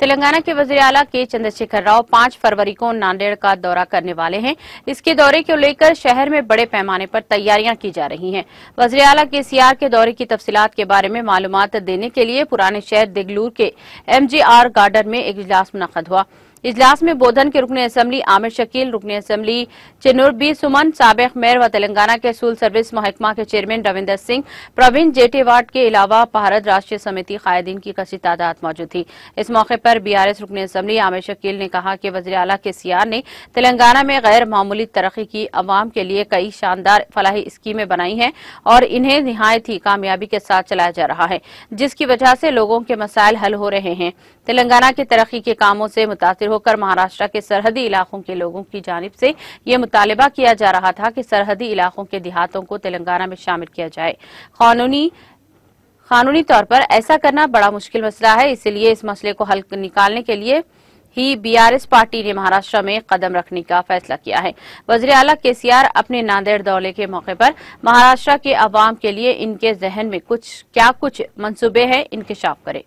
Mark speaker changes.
Speaker 1: तेलंगाना के वजी अला के चंद्रशेखर राव पांच फरवरी को नांदेड़ का दौरा करने वाले हैं इसके दौरे को लेकर शहर में बड़े पैमाने पर तैयारियां की जा रही हैं। वजी अला के सीआर के दौरे की तफसीत के बारे में मालूम देने के लिए पुराने शहर दिगलूर के एमजीआर गार्डन में एक इजलास मुनद हुआ इजलास में बोधन के रुकन असम्बली आमिर शकील रुकने असम्बली चिन्नूर बी सुमन सबक मेयर व तेलंगाना के सूल सर्विस महकमा के चेयरमैन रविंदर सिंह प्रवीण वार्ड के अलावा भारत राष्ट्रीय समिति कायदीन की कसी तादाद मौजूद थी इस मौके पर बीआरएस रुकने असम्बली आमिर शकील ने कहा कि वजी अला के सीआर ने तेलंगाना में गैर मामूली तरक्की की अवाम के लिए कई शानदार फलाही स्कीमें बनाई हैं और इन्हें नहायत ही कामयाबी के साथ चलाया जा रहा है जिसकी वजह से लोगों के मसाइल हल हो रहे हैं तेलंगाना की तरक्की के कामों से मुतासर होकर महाराष्ट्र के सरहदी इलाकों के लोगों की जानब से ये मुतालबा किया जा रहा था कि सरहदी इलाकों के देहातों को तेलंगाना में शामिल किया जाए कानूनी कानूनी तौर पर ऐसा करना बड़ा मुश्किल मसला है इसलिए इस मसले को हल निकालने के लिए ही बीआरएस पार्टी ने महाराष्ट्र में कदम रखने का फैसला किया है वजर अला केसीआर अपने नांदेड़ दौरे के मौके पर महाराष्ट्र के अवाम के लिए इनके जहन में कुछ क्या कुछ मंसूबे हैं इनकशाफ करें